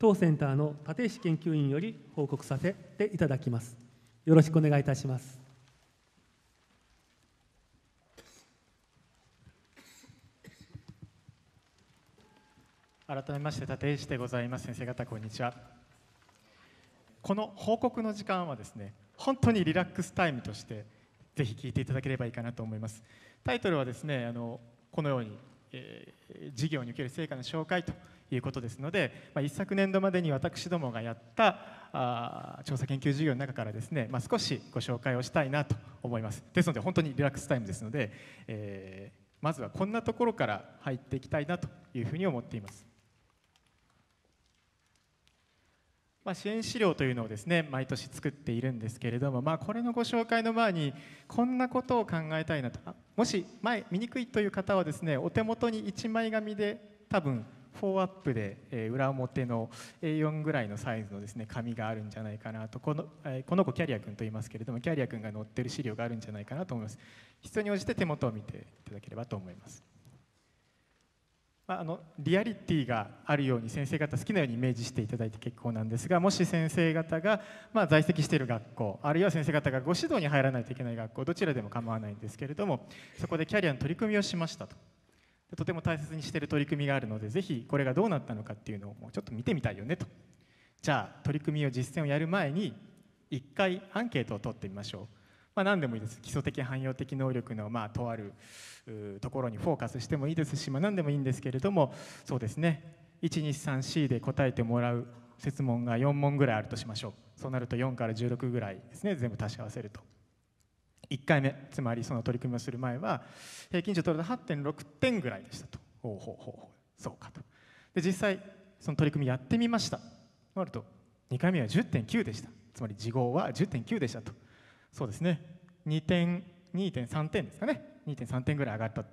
当センターの立石研究員より報告させていただきますよろしくお願いいたします改めまして立石でございます先生方こんにちはこの報告の時間はですね本当にリラックスタイムとしてぜひ聞いていただければいいかなと思いますタイトルはですねあのこのように、えー、事業における成果の紹介ということですので、まあ、一昨年度までに私どもがやったあ調査研究事業の中からですね、まあ、少しご紹介をしたいなと思いますですので本当にリラックスタイムですので、えー、まずはこんなところから入っていきたいなというふうに思っています。まあ、支援資料というのをですね毎年作っているんですけれども、まあ、これのご紹介の前にこんなことを考えたいなともし前見にくいという方はですねお手元に1枚紙で多分フォーアップで、え裏表の A4 ぐらいのサイズのですね紙があるんじゃないかなとこの,、えこの子キャリア君と言いますけれどもキャリア君が載ってる資料があるんじゃないかなと思います必要に応じて手元を見ていただければと思います、まああの、リアリティがあるように先生方好きなようにイメージしていただいて結構なんですがもし先生方が、ま在籍している学校あるいは先生方がご指導に入らないといけない学校どちらでも構わないんですけれどもそこでキャリアの取り組みをしましたととても大切にしている取り組みがあるのでぜひこれがどうなったのかっていうのをもうちょっと見てみたいよねとじゃあ取り組みを実践をやる前に1回アンケートを取ってみましょう、まあ、何でもいいです基礎的汎用的能力のまあとあるところにフォーカスしてもいいですし、まあ、何でもいいんですけれどもそうですね1 2 3 c で答えてもらう設問が4問ぐらいあるとしましょうそうなると4から16ぐらいですね全部足し合わせると1回目つまりその取り組みをする前は平均値を取ると8.6点ぐらいでしたとほうほうほうほうそうかとで実際その取り組みやってみましたとなると2回目は10.9でしたつまり次号は10.9でしたとそうですね2点2.3点ですかね2.3点ぐらい上がった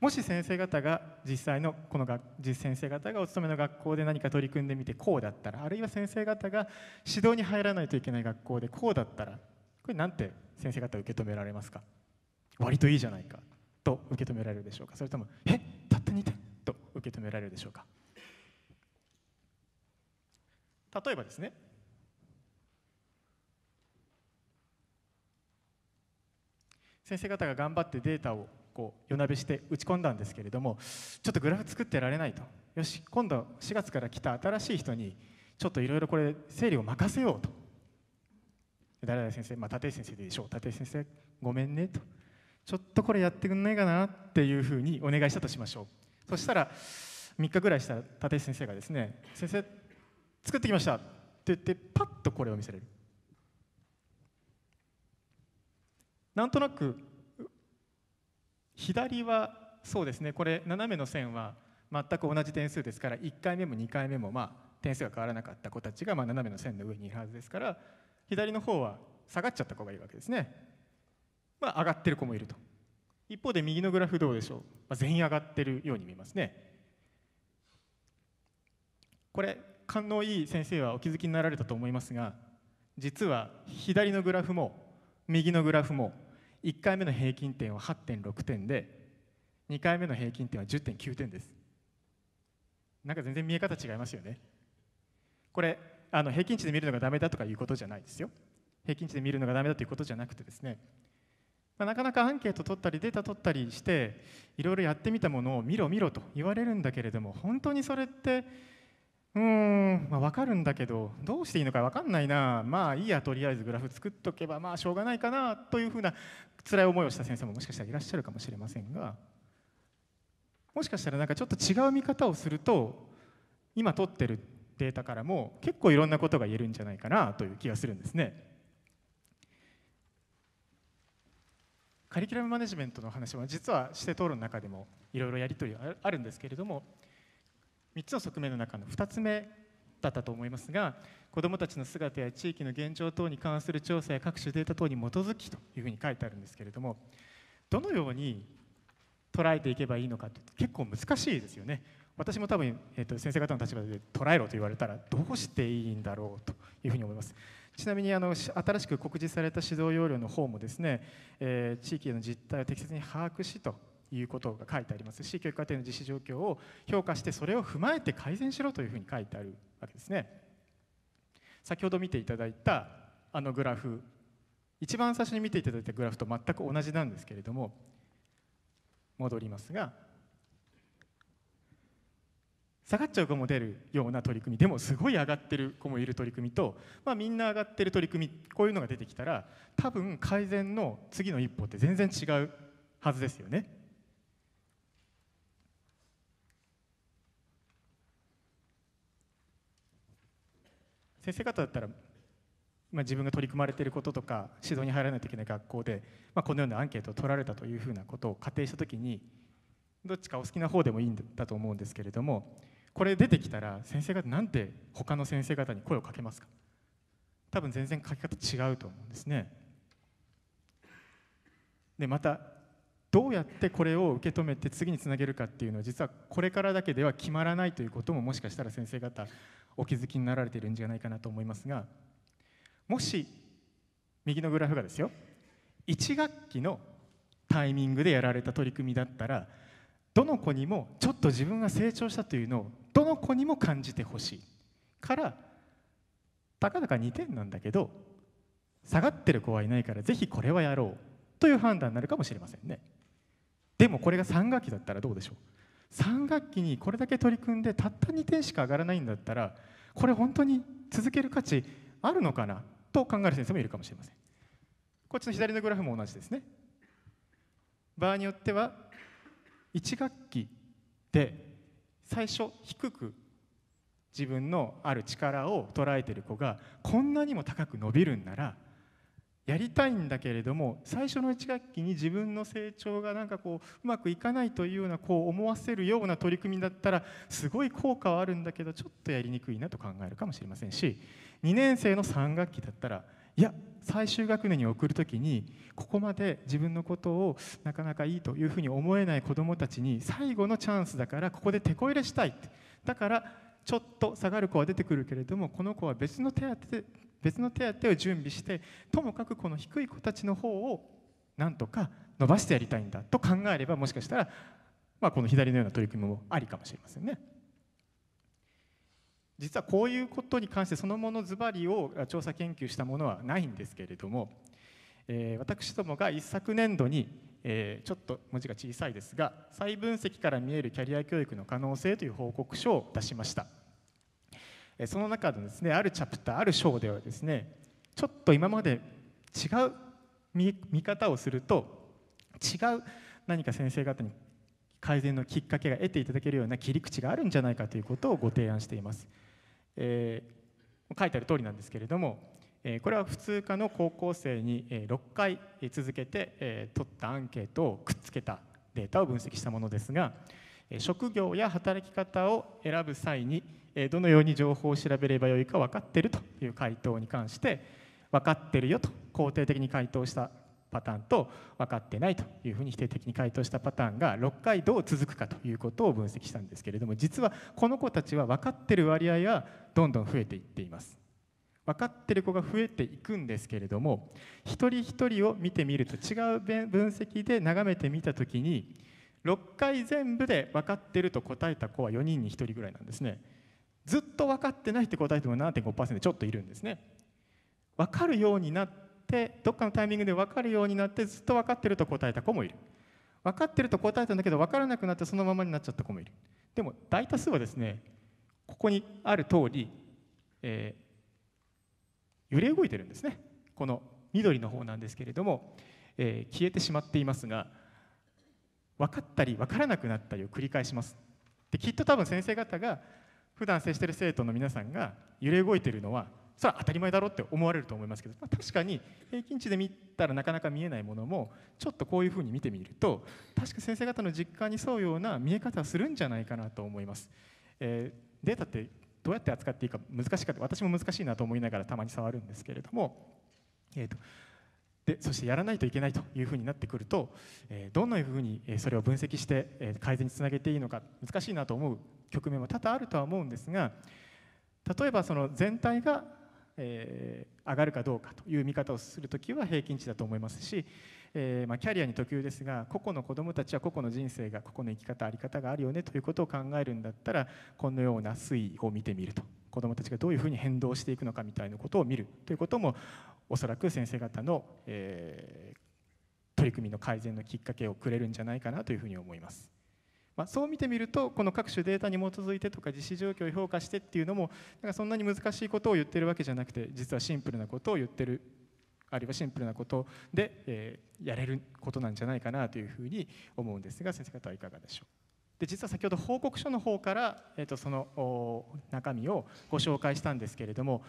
もし先生方が実際のこの学実先生方がお勤めの学校で何か取り組んでみてこうだったらあるいは先生方が指導に入らないといけない学校でこうだったらこれなんて先生方受け止められますか割といいじゃないかと受け止められるでしょうかそれともえたった2点と受け止められるでしょうか例えばですね先生方が頑張ってデータをこう夜なべして打ち込んだんですけれどもちょっとグラフ作ってられないとよし今度4月から来た新しい人にちょっといろいろこれ整理を任せようと誰々先生、まあ、立石先生でしょう立石先生ごめんねとちょっとこれやってくんないかなっていうふうにお願いしたとしましょうそしたら3日ぐらいしたら立石先生がですね「先生作ってきました」って言ってパッとこれを見せれるなんとなく左はそうですねこれ斜めの線は全く同じ点数ですから1回目も2回目もまあ点数が変わらなかった子たちがまあ斜めの線の上にいるはずですから左の方は下がっちゃった子がいるわけですね。まあ、上がってる子もいると。一方で右のグラフどうでしょう、まあ、全員上がってるように見えますね。これ感のいい先生はお気づきになられたと思いますが実は左のグラフも右のグラフも1回目の平均点は8.6点で2回目の平均点は10.9点ですなんか全然見え方違いますよねこれあの平均値で見るのがダメだとかいうことじゃないですよ平均値で見るのがダメだということじゃなくてですね、まあ、なかなかアンケート取ったりデータ取ったりしていろいろやってみたものを見ろ見ろと言われるんだけれども本当にそれってうーん、まあ、分かるんだけどどうしていいのか分かんないなまあいいやとりあえずグラフ作っとけばまあしょうがないかなというふうな辛い思いをした先生ももしかしたらいらっしゃるかもしれませんがもしかしたらなんかちょっと違う見方をすると今取ってるデータからも結構いろんなことが言えるんじゃないかなという気がするんですね。カリキュラムマネジメントの話は実は指定討論の中でもいろいろやり取りあるんですけれども3つの側面の中の2つ目だったと思いますが子どもたちの姿や地域の現状等に関する調査や各種データ等に基づきというふうに書いてあるんですけれどもどのように捉えていけばいいのかって結構難しいですよね私も多分、えー、と先生方の立場で捉えろと言われたらどうしていいんだろうというふうに思いますちなみにあの新しく告示された指導要領の方もですね、えー、地域の実態を適切に把握しということが書いてありますし教育課程の実施状況を評価してそれを踏まえて改善しろというふうに書いてあるわけですね先ほど見ていただいたあのグラフ一番最初に見ていただいたグラフと全く同じなんですけれども戻りますが下がっちゃう子も出るような取り組みでもすごい上がってる子もいる取り組みと、まあ、みんな上がってる取り組みこういうのが出てきたら多分改善の次の一歩って全然違うはずですよね。先生方だったら、まあ、自分が取り組まれていることとか指導に入らないといけない学校で、まあ、このようなアンケートを取られたというふうなことを仮定した時にどっちかお好きな方でもいいんだと思うんですけれどもこれ出てきたら先生方なんて他の先生方に声をかけますか多分全然書き方違うと思うんですねでまたどうやってこれを受け止めて次につなげるかっていうのは実はこれからだけでは決まらないということももしかしたら先生方お気づきになられているんじゃないかなと思いますがもし右のグラフがですよ1学期のタイミングでやられた取り組みだったらどの子にもちょっと自分が成長したというのをどの子にも感じてほしいからたかだか2点なんだけど下がってる子はいないからぜひこれはやろうという判断になるかもしれませんねでもこれが3学期だったらどうでしょう3学期にこれだけ取り組んでたった2点しか上がらないんだったらこれ本当に続ける価値あるのかなと考える先生もいるかもしれませんこっちの左のグラフも同じですね場合によっては1学期で最初低く自分のある力を捉えてる子がこんなにも高く伸びるんならやりたいんだけれども最初の1学期に自分の成長がなんかこううまくいかないというようなこう思わせるような取り組みだったらすごい効果はあるんだけどちょっとやりにくいなと考えるかもしれませんし2年生の3学期だったらいや最終学年に送る時にここまで自分のことをなかなかいいというふうに思えない子どもたちに最後のチャンスだからここで手こ入れしたいだからちょっと下がる子は出てくるけれどもこの子は別の手当て別の手当を準備してともかくこの低い子たちの方をなんとか伸ばしてやりたいんだと考えればもしかしたら、まあ、この左のような取り組みもありかもしれませんね。実はこういうことに関してそのものズバリを調査研究したものはないんですけれども、えー、私どもが一昨年度に、えー、ちょっと文字が小さいですが再分析から見えるキャリア教育の可能性という報告書を出しました、えその中のですねあるチャプターある章ではですねちょっと今まで違う見方をすると違う何か先生方に改善のきっかけが得ていただけるような切り口があるんじゃないかということをご提案しています。えー、書いてある通りなんですけれども、えー、これは普通科の高校生に6回続けて、えー、取ったアンケートをくっつけたデータを分析したものですが職業や働き方を選ぶ際にどのように情報を調べればよいか分かってるという回答に関して分かってるよと肯定的に回答したパターンと分かってないというふうに否定的に回答したパターンが6回どう続くかということを分析したんですけれども実はこの子たちは分かってる割合はどんどん増えていっています。分かってる子が増えていくんですけれども一人一人を見てみると違う分析で眺めてみた時に6回全部で分かってると答えた子は4人に1人ぐらいなんですね。ずっと分かってないって答えても7.5%ちょっといるんですね。分かるようになっってどっかのタイミングで分かるようになってずっと分かってると答えた子もいる分かってると答えたんだけど分からなくなってそのままになっちゃった子もいるでも大多数はですねここにある通り、えー、揺れ動いてるんですねこの緑の方なんですけれども、えー、消えてしまっていますが分かったり分からなくなったりを繰り返しますできっと多分先生方が普段接してる生徒の皆さんが揺れ動いてるのはそれは当たり前だろって思われると思いますけど、まあ、確かに平均値で見たらなかなか見えないものもちょっとこういうふうに見てみると確か先生方の実感に沿うような見え方するんじゃないかなと思います。えー、データってどうやって扱っていいか難しかった私も難しいなと思いながらたまに触るんですけれども、えーと、とでそしてやらないといけないというふうになってくると、えー、どんなふうにそれを分析して改善につなげていいのか難しいなと思う局面も多々あるとは思うんですが例えばその全体がえー、上がるかどうかという見方をする時は平均値だと思いますし、えー、まあ、キャリアに特有ですが個々の子どもたちは個々の人生が個々の生き方在り方があるよねということを考えるんだったらこのような推移を見てみると子どもたちがどういうふうに変動していくのかみたいなことを見るということもおそらく先生方の、えー、取り組みの改善のきっかけをくれるんじゃないかなというふうに思います。まあ、そう見てみるとこの各種データに基づいてとか実施状況を評価してっていうのもなんかそんなに難しいことを言ってるわけじゃなくて実はシンプルなことを言ってるあるいはシンプルなことで、えー、やれることなんじゃないかなというふうに思うんですが先生方はいかがでしょうで実は先ほど報告書の方から、えー、とその中身をご紹介したんですけれども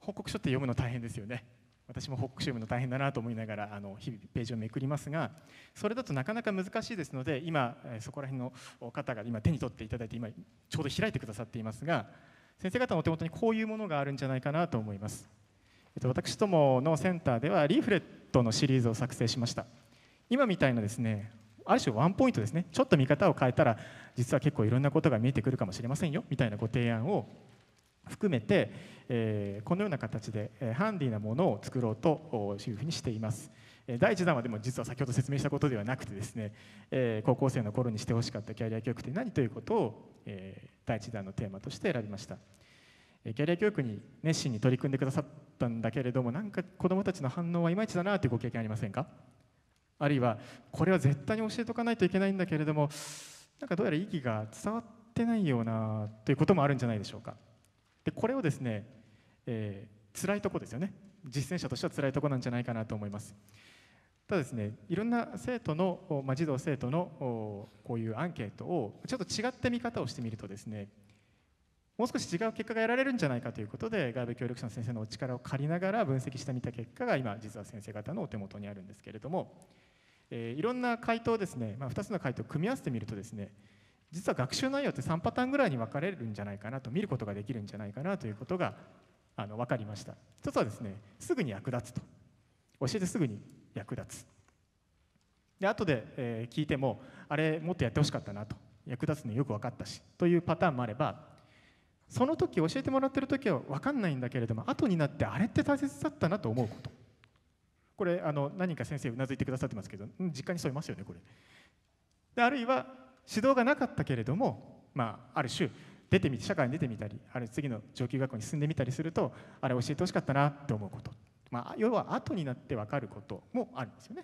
報告書って読むの大変ですよね私もホックシュムの大変だなと思いながらあの日々ページをめくりますがそれだとなかなか難しいですので今そこら辺の方が今手に取っていただいて今ちょうど開いてくださっていますが先生方のお手元にこういうものがあるんじゃないかなと思います、えっと、私どものセンターではリーフレットのシリーズを作成しました今みたいなですねある種ワンポイントですねちょっと見方を変えたら実は結構いろんなことが見えてくるかもしれませんよみたいなご提案を含めてえこのような形でハンディなものを作ろうというふうにしています。第1弾はでも実は先ほど説明したことではなくてですね、え高校生の頃にしてほしかったキャリア教育って何ということを、え第1弾のテーマとして選びましたキャリア教育に熱心に取り組んでくださったんだけれどもなんか子どもたちの反応はいまいちだなというご経験ありませんかあるいはこれは絶対に教えとかないといけないんだけれどもなんかどうやら意義が伝わってないようなということもあるんじゃないでしょうかでこれをですね、えー、辛いとこですよね実践者としては辛いとこなんじゃないかなと思いますただですねいろんな生徒の、まあ、児童生徒のこういうアンケートをちょっと違った見方をしてみるとですねもう少し違う結果が得られるんじゃないかということで外部協力者の先生のお力を借りながら分析してみた結果が今実は先生方のお手元にあるんですけれども、えー、いろんな回答ですね、まあ、2つの回答を組み合わせてみるとですね実は学習内容って3パターンぐらいに分かれるんじゃないかなと見ることができるんじゃないかなということがあの分かりました1つはですねすぐに役立つと教えてすぐに役立つで後で、え聞いてもあれもっとやってほしかったなと役立つのよく分かったしというパターンもあればその時教えてもらってる時は分かんないんだけれども後になってあれって大切だったなと思うことこれあの何か先生うなずいてくださってますけど実家にそういますよねこれであるいは指導がなかったけれども、まあ、ある種出てみて社会に出てみたりある次の上級学校に進んでみたりするとあれ教えてほしかったなって思うこと、まあ、要は後になって分かることもあるんですよね。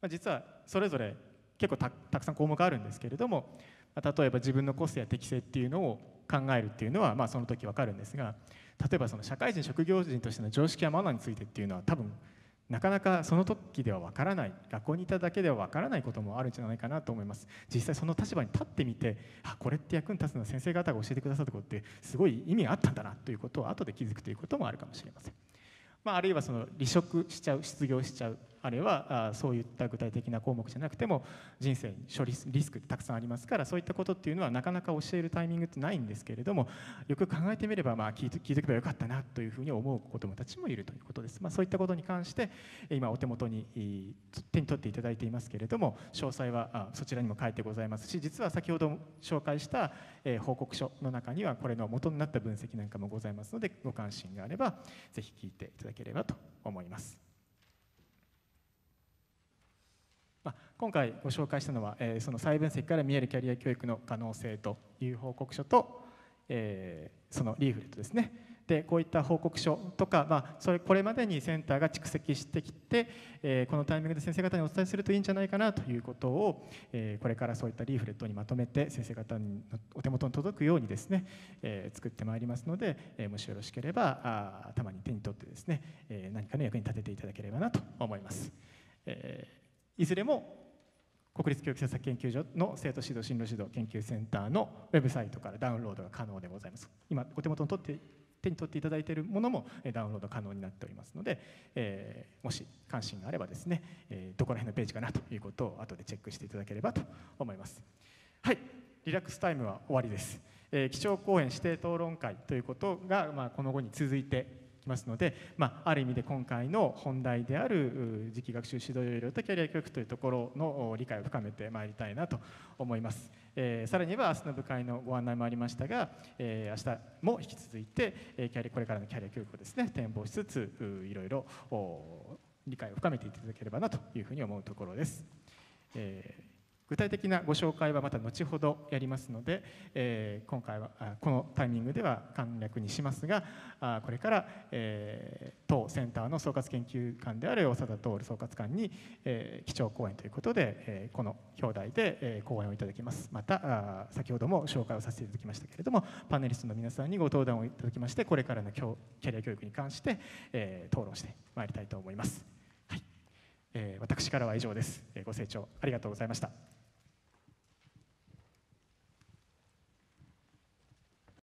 まあ、実はそれぞれ結構たくさん項目あるんですけれども、まあ、例えば自分の個性や適性っていうのを考えるっていうのは、まあ、その時分かるんですが例えばその社会人職業人としての常識やマナーについてっていうのは多分なかなかその時ではわからない学校にいただけではわからないこともあるんじゃないかなと思います実際その立場に立ってみてあこれって役に立つのは先生方が教えてくださったことってすごい意味があったんだなということを後で気づくということもあるかもしれません、まあ、あるいはその離職しちゃう失業しちゃうあるいはそういった具体的な項目じゃなくても人生に処理リスクたくさんありますからそういったことっていうのはなかなか教えるタイミングってないんですけれどもよく考えてみればまあ聞い聞いとけばよかったなというふうに思う子どもたちもいるということです。まあ、そういったことに関して今お手元に手に取っていただいていますけれども詳細はそちらにも書いてございますし実は先ほど紹介した報告書の中にはこれの元になった分析なんかもございますのでご関心があればぜひ聞いていただければと思います。今回ご紹介したのは、えー、その再分析から見えるキャリア教育の可能性という報告書と、えー、そのリーフレットですねでこういった報告書とか、まあ、それこれまでにセンターが蓄積してきて、えー、このタイミングで先生方にお伝えするといいんじゃないかなということを、えー、これからそういったリーフレットにまとめて先生方のお手元に届くようにですね、えー、作ってまいりますので、えもしよろしければあたまに手に取ってですね、え何かの役に立てていただければなと思います。えいずれも国立教育政策研究所の生徒指導進路指導研究センターのウェブサイトからダウンロードが可能でございます今お手元に取って手に取っていただいているものもダウンロード可能になっておりますので、えー、もし関心があればですね、えー、どこら辺のページかなということを後でチェックしていただければと思いますはいリラックスタイムは終わりです、えー、基調講演指定討論会ということが、まあ、この後に続いてきますので、まあ、ある意味で今回の本題である次期学習指導要領とキャリア教育というところの理解を深めてまいりたいなと思います、えー、さらには明日の部会のご案内もありましたが、えー、明日も引き続いてキャリこれからのキャリア教育をですね展望しつついろいろ理解を深めていただければなというふうに思うところです、えー具体的なご紹介はまた後ほどやりますので、えー、今回はこのタイミングでは簡略にしますがあこれから、えー、当センターの総括研究官である長田徹総括官に、えー、基調講演ということで、えー、この表題で、え講演をいただきますまたあ先ほども紹介をさせていただきましたけれどもパネリストの皆さんにご登壇をいただきましてこれからのキャリア教育に関して、えー、討論してまいりたいと思います。はいえ私からは以上です。ご清聴ありがとうございました。